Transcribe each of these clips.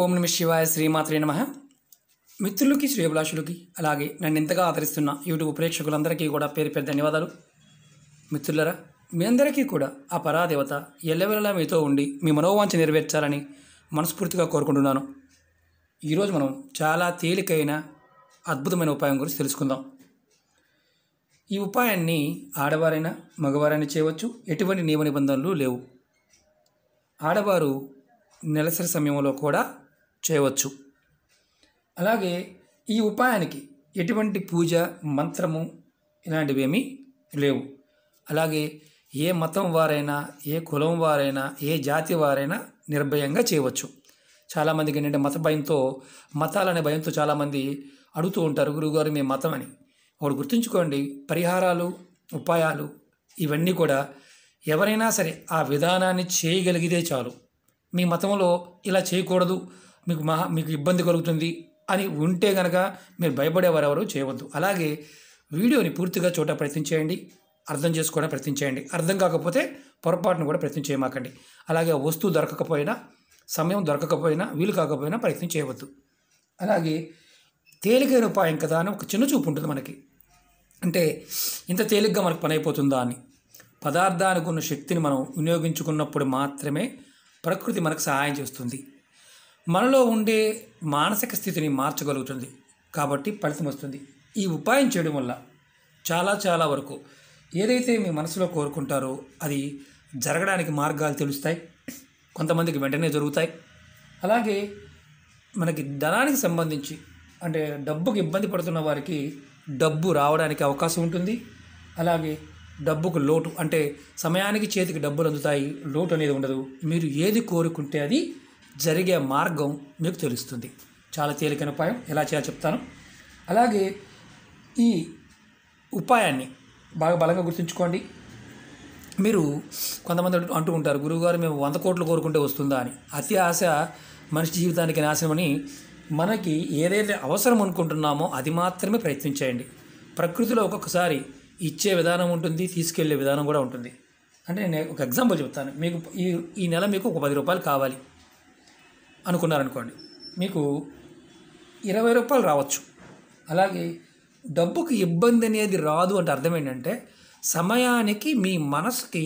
ఓం నమ శివాయ శ్రీమాత్రే నమ మిత్రులకి అభిలాషులకి అలాగే నన్ను ఇంతగా ఆదరిస్తున్న యూట్యూబ్ ప్రేక్షకులందరికీ కూడా పేరు పేరు ధన్యవాదాలు మిత్రులరా మీ అందరికీ కూడా ఆ పరాదేవత ఎల్లవెల్లలా మీతో ఉండి మీ మనోవాంఛ నెరవేర్చాలని మనస్ఫూర్తిగా కోరుకుంటున్నాను ఈరోజు మనం చాలా తేలికైన అద్భుతమైన ఉపాయం గురించి తెలుసుకుందాం ఈ ఉపాయాన్ని ఆడవారైనా మగవారైనా చేయవచ్చు ఎటువంటి నియమ నిబంధనలు లేవు ఆడవారు నెలసరి సమయంలో కూడా చేయవచ్చు అలాగే ఈ ఉపాయానికి ఎటువంటి పూజ మంత్రము ఇలాంటివేమీ లేవు అలాగే ఏ మతం వారైనా ఏ కులం వారైనా ఏ జాతి వారైనా నిర్భయంగా చేయవచ్చు చాలామందికి ఏంటంటే మత భయంతో మతాలనే భయంతో చాలామంది అడుగుతూ ఉంటారు గురువుగారు మీ మతం అని వాడు గుర్తుంచుకోండి పరిహారాలు ఉపాయాలు ఇవన్నీ కూడా ఎవరైనా సరే ఆ విధానాన్ని చేయగలిగితే చాలు మీ మతంలో ఇలా చేయకూడదు మీకు మహా మీకు ఇబ్బంది కలుగుతుంది అని ఉంటే కనుక మీరు భయపడేవారు ఎవరు చేయవద్దు అలాగే వీడియోని పూర్తిగా చూడ ప్రయత్నం చేయండి అర్థం చేసుకోవడం ప్రయత్నం చేయండి అర్థం కాకపోతే పొరపాటును కూడా ప్రయత్నం చేయమాకండి అలాగే వస్తువు దొరకకపోయినా సమయం దొరకకపోయినా వీలు కాకపోయినా ప్రయత్నం చేయవద్దు అలాగే తేలికైన ఉపాయం కదా అని ఒక చిన్న చూపు ఉంటుంది మనకి అంటే ఇంత తేలిగ్గా మనకు పని అయిపోతుందా అని పదార్థానికి ఉన్న శక్తిని మనం వినియోగించుకున్నప్పుడు మాత్రమే ప్రకృతి మనకు సహాయం చేస్తుంది మనలో ఉండే మానసిక స్థితిని మార్చగలుగుతుంది కాబట్టి ఫలితం వస్తుంది ఈ ఉపాయం చేయడం వల్ల చాలా చాలా వరకు ఏదైతే మీ మనసులో కోరుకుంటారో అది జరగడానికి మార్గాలు తెలుస్తాయి కొంతమందికి వెంటనే జరుగుతాయి అలాగే మనకి ధనానికి సంబంధించి అంటే డబ్బుకి ఇబ్బంది పడుతున్న వారికి డబ్బు రావడానికి అవకాశం ఉంటుంది అలాగే డబ్బుకు లోటు అంటే సమయానికి చేతికి డబ్బులు అందుతాయి లోటు అనేది ఉండదు మీరు ఏది కోరుకుంటే అది జరిగే మార్గం మీకు తెలుస్తుంది చాలా తేలికైన ఉపాయం ఎలా చేయాలి చెప్తాను అలాగే ఈ ఉపాయాన్ని బాగా బలంగా గుర్తుంచుకోండి మీరు కొంతమంది అంటూ ఉంటారు గురువుగారు మేము వంద కోట్లు కోరుకుంటే వస్తుందా అని అతి ఆశ మనిషి జీవితానికి నాశనమని మనకి ఏదైతే అవసరం అనుకుంటున్నామో అది మాత్రమే ప్రయత్నించేయండి ప్రకృతిలో ఒక్కొక్కసారి ఇచ్చే విధానం ఉంటుంది తీసుకెళ్లే విధానం కూడా ఉంటుంది అంటే నేను ఒక ఎగ్జాంపుల్ చెప్తాను మీకు ఈ ఈ నెల మీకు ఒక పది రూపాయలు కావాలి అనుకున్నారనుకోండి మీకు ఇరవై రూపాయలు రావచ్చు అలాగే డబ్బుకి ఇబ్బంది అనేది రాదు అంటే అర్థం ఏంటంటే సమయానికి మీ మనసుకి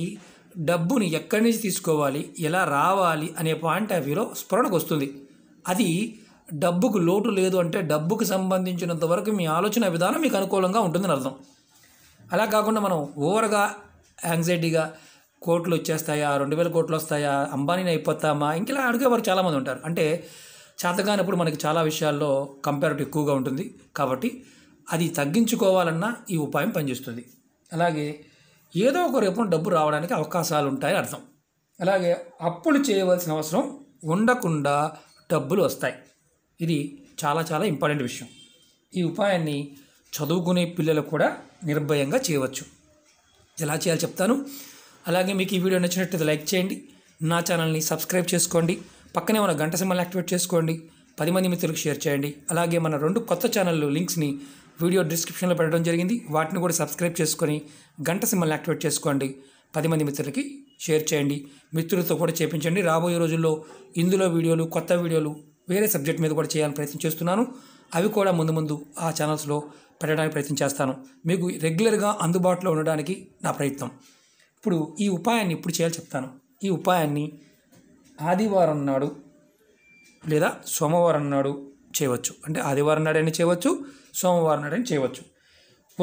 డబ్బుని ఎక్కడి నుంచి తీసుకోవాలి ఎలా రావాలి అనే పాయింట్ ఆఫ్ వ్యూలో స్ఫురణకు వస్తుంది అది డబ్బుకు లోటు లేదు అంటే డబ్బుకు సంబంధించినంత వరకు మీ ఆలోచన విధానం మీకు అనుకూలంగా ఉంటుందని అర్థం అలా కాకుండా మనం ఓవర్గా యాంగ్జైటీగా కోట్లు వచ్చేస్తాయా రెండు వేల కోట్లు వస్తాయా అంబానీని అయిపోతామా ఇంకెలా అడిగేవారు చాలామంది ఉంటారు అంటే చేతగానప్పుడు మనకి చాలా విషయాల్లో కంపేరిటివ్ ఎక్కువగా ఉంటుంది కాబట్టి అది తగ్గించుకోవాలన్నా ఈ ఉపాయం పనిచేస్తుంది అలాగే ఏదో ఒక రూపం డబ్బు రావడానికి అవకాశాలు ఉంటాయని అర్థం అలాగే అప్పులు చేయవలసిన అవసరం ఉండకుండా డబ్బులు వస్తాయి ఇది చాలా చాలా ఇంపార్టెంట్ విషయం ఈ ఉపాయాన్ని చదువుకునే పిల్లలు కూడా నిర్భయంగా చేయవచ్చు ఎలా చేయాలో చెప్తాను అలాగే మీకు ఈ వీడియో నచ్చినట్లయితే లైక్ చేయండి నా ఛానల్ని సబ్స్క్రైబ్ చేసుకోండి పక్కనే మన గంట సింబల్ యాక్టివేట్ చేసుకోండి పది మంది మిత్రులకు షేర్ చేయండి అలాగే మన రెండు కొత్త ఛానళ్ళు లింక్స్ని వీడియో డిస్క్రిప్షన్లో పెట్టడం జరిగింది వాటిని కూడా సబ్స్క్రైబ్ చేసుకొని గంట సింబల్ యాక్టివేట్ చేసుకోండి పది మంది మిత్రులకి షేర్ చేయండి మిత్రులతో కూడా చేపించండి రాబోయే రోజుల్లో ఇందులో వీడియోలు కొత్త వీడియోలు వేరే సబ్జెక్ట్ మీద కూడా చేయాలని ప్రయత్నం చేస్తున్నాను అవి కూడా ముందు ముందు ఆ ఛానల్స్లో పెట్టడానికి ప్రయత్నం చేస్తాను మీకు రెగ్యులర్గా అందుబాటులో ఉండడానికి నా ప్రయత్నం ఇప్పుడు ఈ ఉపాయాన్ని ఇప్పుడు చేయాలి చెప్తాను ఈ ఉపాయాన్ని ఆదివారం నాడు లేదా సోమవారం నాడు చేయవచ్చు అంటే ఆదివారం నాడైనా చేయవచ్చు సోమవారం నాడైనా చేయవచ్చు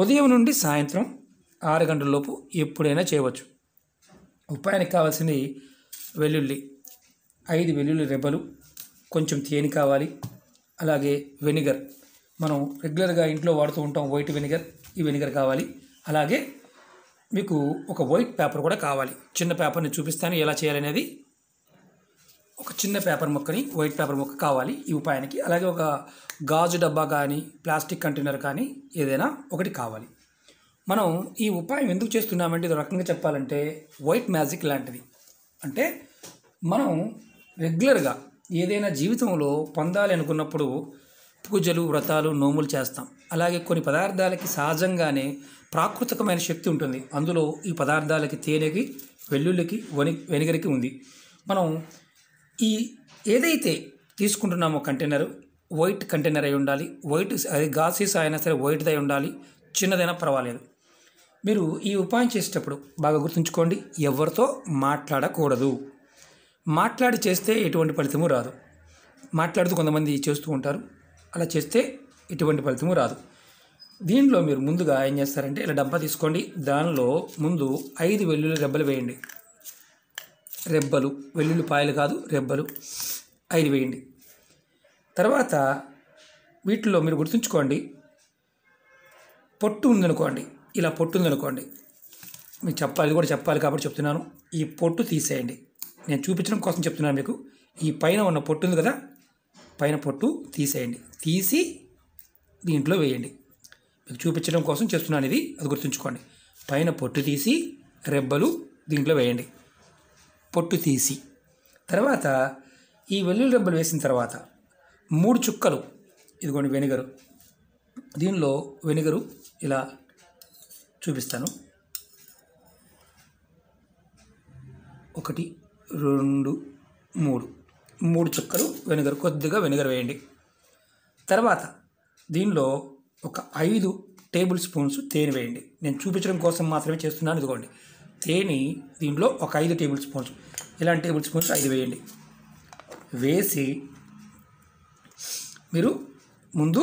ఉదయం నుండి సాయంత్రం ఆరు గంటల లోపు ఎప్పుడైనా చేయవచ్చు ఉపాయానికి కావాల్సింది వెల్లుల్లి ఐదు వెల్లుల్లి రెబ్బలు కొంచెం తేనె కావాలి అలాగే వెనిగర్ మనం రెగ్యులర్గా ఇంట్లో వాడుతూ ఉంటాం వైట్ వెనిగర్ ఈ వెనిగర్ కావాలి అలాగే మీకు ఒక వైట్ పేపర్ కూడా కావాలి చిన్న పేపర్ని చూపిస్తాను ఎలా చేయాలనేది ఒక చిన్న పేపర్ ముక్కని వైట్ పేపర్ ముక్క కావాలి ఈ ఉపాయానికి అలాగే ఒక గాజు డబ్బా కానీ ప్లాస్టిక్ కంటైనర్ కానీ ఏదైనా ఒకటి కావాలి మనం ఈ ఉపాయం ఎందుకు చేస్తున్నామంటే ఇది రకంగా చెప్పాలంటే వైట్ మ్యాజిక్ లాంటిది అంటే మనం రెగ్యులర్గా ఏదైనా జీవితంలో పొందాలి అనుకున్నప్పుడు పూజలు వ్రతాలు నోములు చేస్తాం అలాగే కొన్ని పదార్థాలకి సహజంగానే ప్రాకృతికమైన శక్తి ఉంటుంది అందులో ఈ పదార్థాలకి తేనెకి వెల్లుల్లికి వని వెనిగరికి ఉంది మనం ఈ ఏదైతే తీసుకుంటున్నామో కంటైనర్ వైట్ కంటైనర్ అయి ఉండాలి వైట్ అది గాసీస్ అయినా సరే వైట్ది అయి ఉండాలి చిన్నదైనా పర్వాలేదు మీరు ఈ ఉపాయం చేసేటప్పుడు బాగా గుర్తుంచుకోండి ఎవరితో మాట్లాడకూడదు మాట్లాడి చేస్తే ఎటువంటి ఫలితము రాదు మాట్లాడుతూ కొంతమంది చేస్తూ ఉంటారు అలా చేస్తే ఎటువంటి ఫలితము రాదు దీనిలో మీరు ముందుగా ఏం చేస్తారంటే ఇలా డబ్బా తీసుకోండి దానిలో ముందు ఐదు వెల్లుల్లి రెబ్బలు వేయండి రెబ్బలు వెల్లుల్లి పాయలు కాదు రెబ్బలు ఐదు వేయండి తర్వాత వీటిలో మీరు గుర్తుంచుకోండి పొట్టు ఉందనుకోండి ఇలా పొట్టు ఉందనుకోండి మీకు చెప్పాలి కూడా చెప్పాలి కాబట్టి చెప్తున్నాను ఈ పొట్టు తీసేయండి నేను చూపించడం కోసం చెప్తున్నాను మీకు ఈ పైన ఉన్న పొట్టు ఉంది కదా పైన పొట్టు తీసేయండి తీసి దీంట్లో వేయండి మీకు చూపించడం కోసం చేస్తున్నాను ఇది అది గుర్తుంచుకోండి పైన పొట్టు తీసి రెబ్బలు దీంట్లో వేయండి పొట్టు తీసి తర్వాత ఈ వెల్లుల్లి రెబ్బలు వేసిన తర్వాత మూడు చుక్కలు ఇదిగోండి వెనిగరు దీనిలో వెనిగరు ఇలా చూపిస్తాను ఒకటి రెండు మూడు మూడు చుక్కలు వెనిగర్ కొద్దిగా వెనిగర్ వేయండి తర్వాత దీనిలో ఒక ఐదు టేబుల్ స్పూన్స్ తేనె వేయండి నేను చూపించడం కోసం మాత్రమే చేస్తున్నాను ఇదిగోండి తేనె దీనిలో ఒక ఐదు టేబుల్ స్పూన్స్ ఇలాంటి టేబుల్ స్పూన్స్ ఐదు వేయండి వేసి మీరు ముందు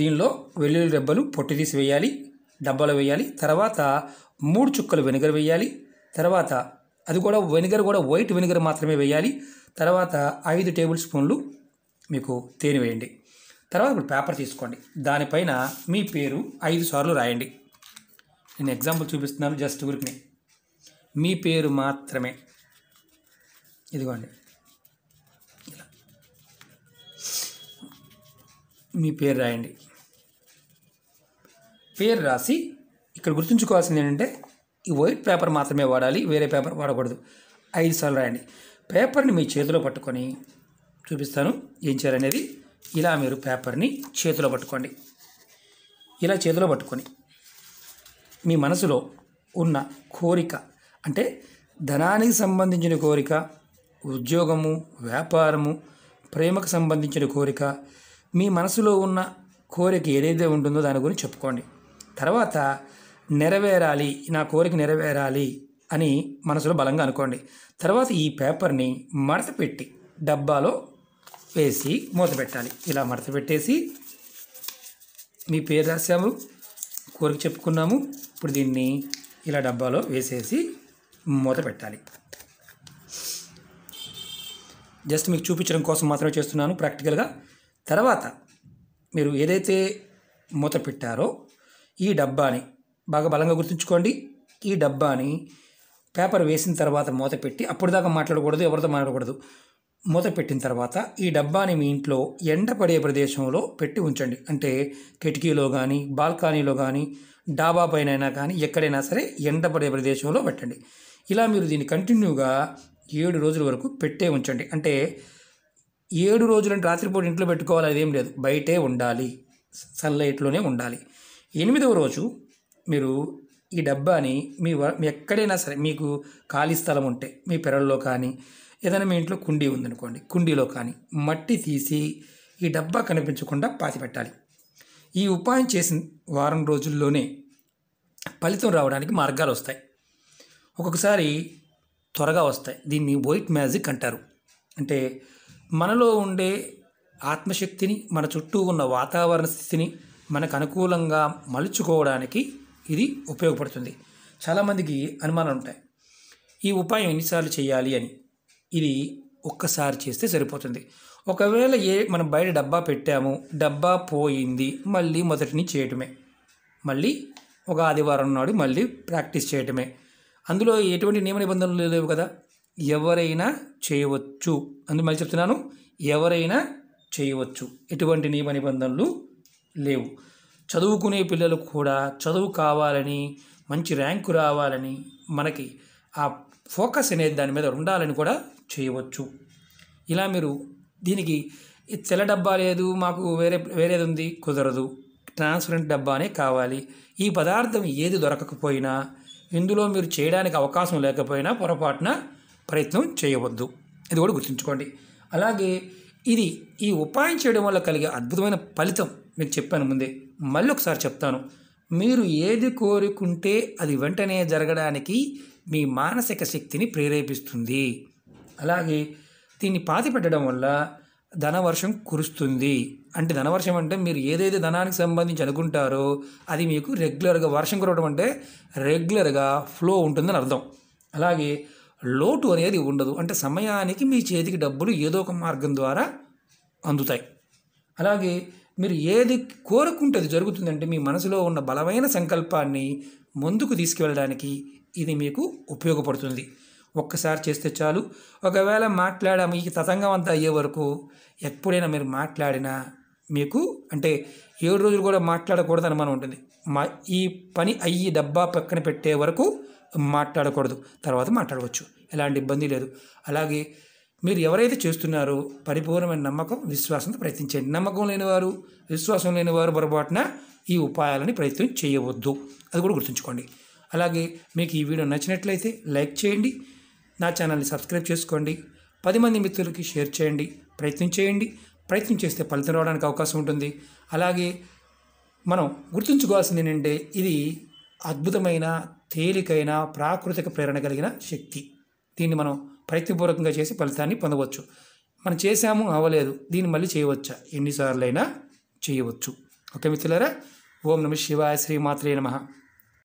దీనిలో వెల్లుల్లి రెబ్బలు పొట్టి తీసి వేయాలి డబ్బాలో వేయాలి తర్వాత మూడు చుక్కలు వెనిగర్ వేయాలి తర్వాత అది కూడా వెనిగర్ కూడా వైట్ వెనిగర్ మాత్రమే వేయాలి తర్వాత ఐదు టేబుల్ స్పూన్లు మీకు తేనె వేయండి తర్వాత ఇప్పుడు పేపర్ తీసుకోండి దానిపైన మీ పేరు ఐదు సార్లు రాయండి నేను ఎగ్జాంపుల్ చూపిస్తున్నాను జస్ట్ ఊరికి మీ పేరు మాత్రమే ఇదిగోండి మీ పేరు రాయండి పేరు రాసి ఇక్కడ గుర్తుంచుకోవాల్సింది ఏంటంటే ఈ వైట్ పేపర్ మాత్రమే వాడాలి వేరే పేపర్ వాడకూడదు ఐదు సార్లు రాయండి పేపర్ని మీ చేతిలో పట్టుకొని చూపిస్తాను ఏం చేయాలనేది ఇలా మీరు పేపర్ని చేతిలో పట్టుకోండి ఇలా చేతిలో పట్టుకొని మీ మనసులో ఉన్న కోరిక అంటే ధనానికి సంబంధించిన కోరిక ఉద్యోగము వ్యాపారము ప్రేమకు సంబంధించిన కోరిక మీ మనసులో ఉన్న కోరిక ఏదైతే ఉంటుందో దాని గురించి చెప్పుకోండి తర్వాత నెరవేరాలి నా కోరిక నెరవేరాలి అని మనసులో బలంగా అనుకోండి తర్వాత ఈ పేపర్ని మడత పెట్టి డబ్బాలో వేసి మూత పెట్టాలి ఇలా మడత పెట్టేసి మీ పేరు రాశాము కోరిక చెప్పుకున్నాము ఇప్పుడు దీన్ని ఇలా డబ్బాలో వేసేసి మూత పెట్టాలి జస్ట్ మీకు చూపించడం కోసం మాత్రమే చేస్తున్నాను ప్రాక్టికల్గా తర్వాత మీరు ఏదైతే మూత పెట్టారో ఈ డబ్బాని బాగా బలంగా గుర్తుంచుకోండి ఈ డబ్బాని పేపర్ వేసిన తర్వాత మూత పెట్టి అప్పుడు దాకా మాట్లాడకూడదు ఎవరితో మాట్లాడకూడదు మూత పెట్టిన తర్వాత ఈ డబ్బాని మీ ఇంట్లో ఎండపడే ప్రదేశంలో పెట్టి ఉంచండి అంటే కిటికీలో కానీ బాల్కనీలో కానీ డాబా పైన కానీ ఎక్కడైనా సరే ఎండపడే ప్రదేశంలో పెట్టండి ఇలా మీరు దీన్ని కంటిన్యూగా ఏడు రోజుల వరకు పెట్టే ఉంచండి అంటే ఏడు రోజులంటే రాత్రిపూట ఇంట్లో పెట్టుకోవాలి అదేం లేదు బయటే ఉండాలి సన్లైట్లోనే ఉండాలి ఎనిమిదవ రోజు మీరు ఈ డబ్బాని మీ ఎక్కడైనా సరే మీకు ఖాళీ స్థలం ఉంటే మీ పెరల్లో కానీ ఏదైనా మీ ఇంట్లో కుండీ ఉందనుకోండి కుండీలో కానీ మట్టి తీసి ఈ డబ్బా కనిపించకుండా పాతి పెట్టాలి ఈ ఉపాయం చేసిన వారం రోజుల్లోనే ఫలితం రావడానికి మార్గాలు వస్తాయి ఒక్కొక్కసారి త్వరగా వస్తాయి దీన్ని వైట్ మ్యాజిక్ అంటారు అంటే మనలో ఉండే ఆత్మశక్తిని మన చుట్టూ ఉన్న వాతావరణ స్థితిని మనకు అనుకూలంగా మలుచుకోవడానికి ఇది ఉపయోగపడుతుంది చాలామందికి అనుమానాలు ఉంటాయి ఈ ఉపాయం ఎన్నిసార్లు చేయాలి అని ఇది ఒక్కసారి చేస్తే సరిపోతుంది ఒకవేళ ఏ మనం బయట డబ్బా పెట్టాము డబ్బా పోయింది మళ్ళీ మొదటిని చేయటమే మళ్ళీ ఒక ఆదివారం నాడు మళ్ళీ ప్రాక్టీస్ చేయటమే అందులో ఎటువంటి నియమ నిబంధనలు లేవు కదా ఎవరైనా చేయవచ్చు అందు మళ్ళీ చెప్తున్నాను ఎవరైనా చేయవచ్చు ఎటువంటి నియమ నిబంధనలు లేవు చదువుకునే పిల్లలు కూడా చదువు కావాలని మంచి ర్యాంకు రావాలని మనకి ఆ ఫోకస్ అనేది దాని మీద ఉండాలని కూడా చేయవచ్చు ఇలా మీరు దీనికి తెల్ల డబ్బా లేదు మాకు వేరే వేరేది ఉంది కుదరదు ట్రాన్స్పరెంట్ డబ్బానే కావాలి ఈ పదార్థం ఏది దొరకకపోయినా ఇందులో మీరు చేయడానికి అవకాశం లేకపోయినా పొరపాటున ప్రయత్నం చేయవద్దు ఇది కూడా గుర్తుంచుకోండి అలాగే ఇది ఈ ఉపాయం చేయడం వల్ల కలిగే అద్భుతమైన ఫలితం మీకు చెప్పాను ముందే మళ్ళీ ఒకసారి చెప్తాను మీరు ఏది కోరుకుంటే అది వెంటనే జరగడానికి మీ మానసిక శక్తిని ప్రేరేపిస్తుంది అలాగే దీన్ని పాతి పెట్టడం వల్ల ధనవర్షం కురుస్తుంది అంటే ధనవర్షం అంటే మీరు ఏదైతే ధనానికి సంబంధించి అనుకుంటారో అది మీకు రెగ్యులర్గా వర్షం కురవడం అంటే రెగ్యులర్గా ఫ్లో ఉంటుందని అర్థం అలాగే లోటు అనేది ఉండదు అంటే సమయానికి మీ చేతికి డబ్బులు ఏదో ఒక మార్గం ద్వారా అందుతాయి అలాగే మీరు ఏది కోరుకుంటే అది జరుగుతుందంటే మీ మనసులో ఉన్న బలమైన సంకల్పాన్ని ముందుకు తీసుకువెళ్ళడానికి ఇది మీకు ఉపయోగపడుతుంది ఒక్కసారి చేస్తే చాలు ఒకవేళ మాట్లాడాము మీకు తతంగం అంతా అయ్యే వరకు ఎప్పుడైనా మీరు మాట్లాడినా మీకు అంటే ఏడు రోజులు కూడా మాట్లాడకూడదు అనుమానం ఉంటుంది మా ఈ పని అయ్యి డబ్బా పక్కన పెట్టే వరకు మాట్లాడకూడదు తర్వాత మాట్లాడవచ్చు ఎలాంటి ఇబ్బంది లేదు అలాగే మీరు ఎవరైతే చేస్తున్నారో పరిపూర్ణమైన నమ్మకం విశ్వాసంతో ప్రయత్నించండి నమ్మకం లేనివారు విశ్వాసం లేనివారు పొరపాటున ఈ ఉపాయాలని ప్రయత్నం చేయవద్దు అది కూడా గుర్తుంచుకోండి అలాగే మీకు ఈ వీడియో నచ్చినట్లయితే లైక్ చేయండి నా ఛానల్ని సబ్స్క్రైబ్ చేసుకోండి పది మంది మిత్రులకి షేర్ చేయండి ప్రయత్నం చేయండి ప్రయత్నం చేస్తే ఫలితం రావడానికి అవకాశం ఉంటుంది అలాగే మనం గుర్తుంచుకోవాల్సింది ఏంటంటే ఇది అద్భుతమైన తేలికైన ప్రాకృతిక ప్రేరణ కలిగిన శక్తి దీన్ని మనం ప్రయత్నపూర్వకంగా చేసి ఫలితాన్ని పొందవచ్చు మనం చేశాము అవ్వలేదు దీన్ని మళ్ళీ చేయవచ్చా ఎన్నిసార్లైనా చేయవచ్చు ఓకే మిత్రులరా ఓం నమ శివాయ శ్రీమాత్రే నమ